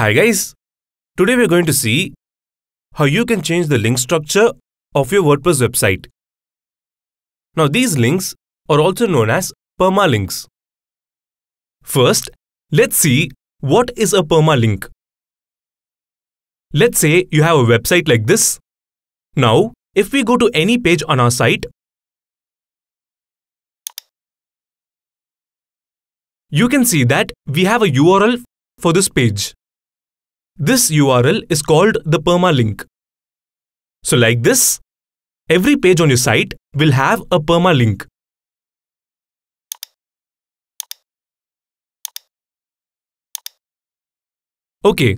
Hi guys, today we are going to see how you can change the link structure of your WordPress website. Now these links are also known as permalinks. First, let's see what is a permalink. Let's say you have a website like this. Now, if we go to any page on our site, you can see that we have a URL for this page. This URL is called the permalink. So like this, every page on your site will have a permalink. OK.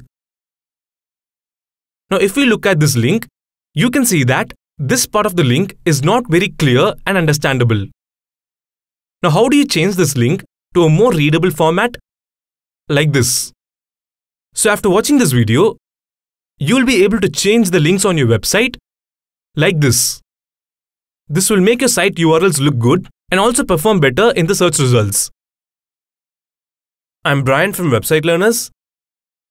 Now if we look at this link, you can see that this part of the link is not very clear and understandable. Now how do you change this link to a more readable format? Like this. So after watching this video, you'll be able to change the links on your website like this. This will make your site URLs look good and also perform better in the search results. I'm Brian from Website Learners.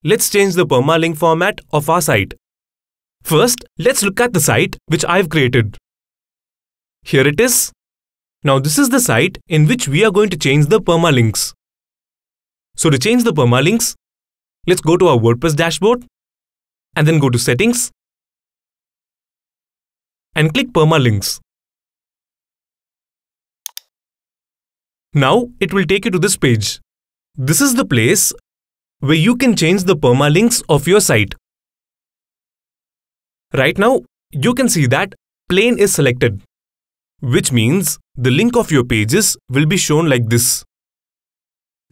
Let's change the permalink format of our site. First, let's look at the site which I've created. Here it is. Now this is the site in which we are going to change the permalinks. So to change the permalinks, Let's go to our WordPress dashboard and then go to settings and click permalinks. Now it will take you to this page. This is the place where you can change the permalinks of your site. Right now, you can see that plain is selected, which means the link of your pages will be shown like this.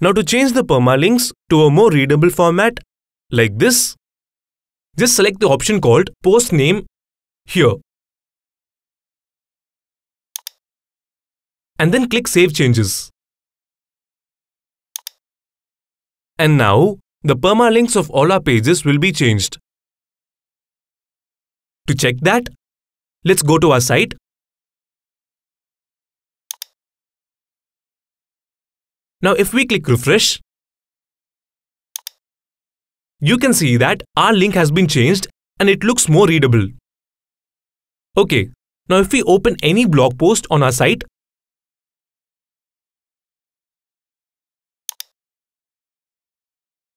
Now to change the permalinks to a more readable format like this, just select the option called post name here. And then click save changes. And now the permalinks of all our pages will be changed. To check that, let's go to our site Now if we click refresh, you can see that our link has been changed and it looks more readable. Okay, now if we open any blog post on our site,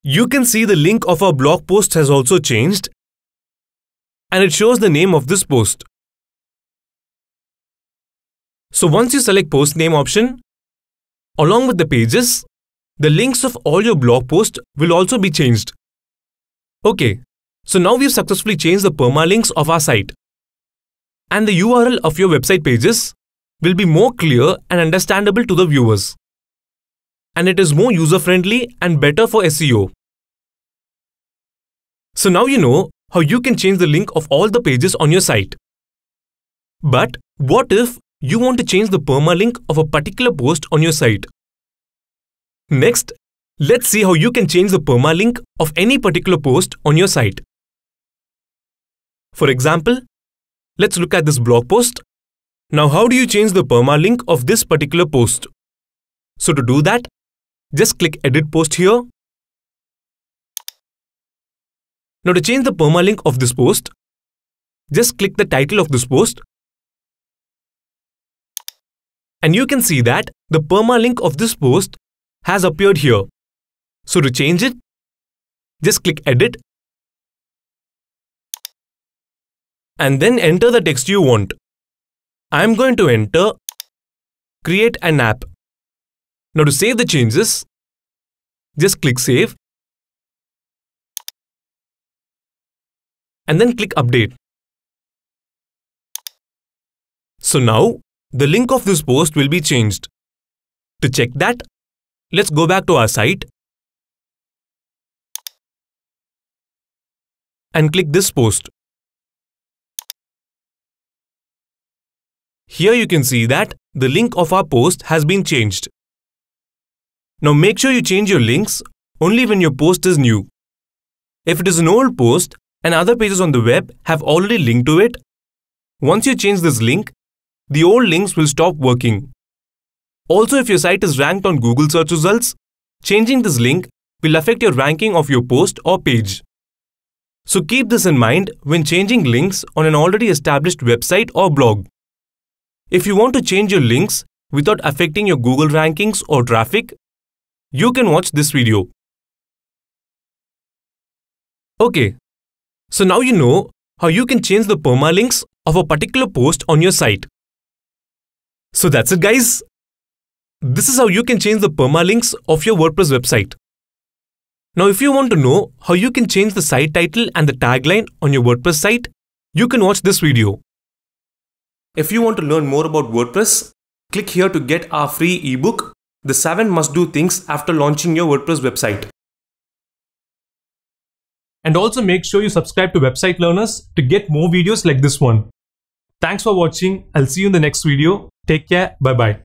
you can see the link of our blog post has also changed and it shows the name of this post. So once you select post name option, Along with the pages, the links of all your blog posts will also be changed. Okay, so now we've successfully changed the permalinks of our site. And the URL of your website pages will be more clear and understandable to the viewers. And it is more user-friendly and better for SEO. So now you know how you can change the link of all the pages on your site. But what if you want to change the permalink of a particular post on your site. Next, let's see how you can change the permalink of any particular post on your site. For example, let's look at this blog post. Now how do you change the permalink of this particular post? So to do that, just click edit post here. Now to change the permalink of this post, just click the title of this post and you can see that the permalink of this post has appeared here. So to change it, just click edit and then enter the text you want. I am going to enter create an app. Now to save the changes, just click save and then click update. So now the link of this post will be changed. To check that, let's go back to our site and click this post. Here you can see that the link of our post has been changed. Now make sure you change your links only when your post is new. If it is an old post and other pages on the web have already linked to it, once you change this link, the old links will stop working. Also, if your site is ranked on Google search results, changing this link will affect your ranking of your post or page. So keep this in mind when changing links on an already established website or blog. If you want to change your links without affecting your Google rankings or traffic, you can watch this video. Okay, so now you know how you can change the permalinks of a particular post on your site. So that's it guys. This is how you can change the permalinks of your WordPress website. Now if you want to know how you can change the site title and the tagline on your WordPress site, you can watch this video. If you want to learn more about WordPress, click here to get our free ebook, The 7 Must Do Things After Launching Your WordPress Website. And also make sure you subscribe to Website Learners to get more videos like this one. Thanks for watching. I'll see you in the next video. Take care. Bye bye.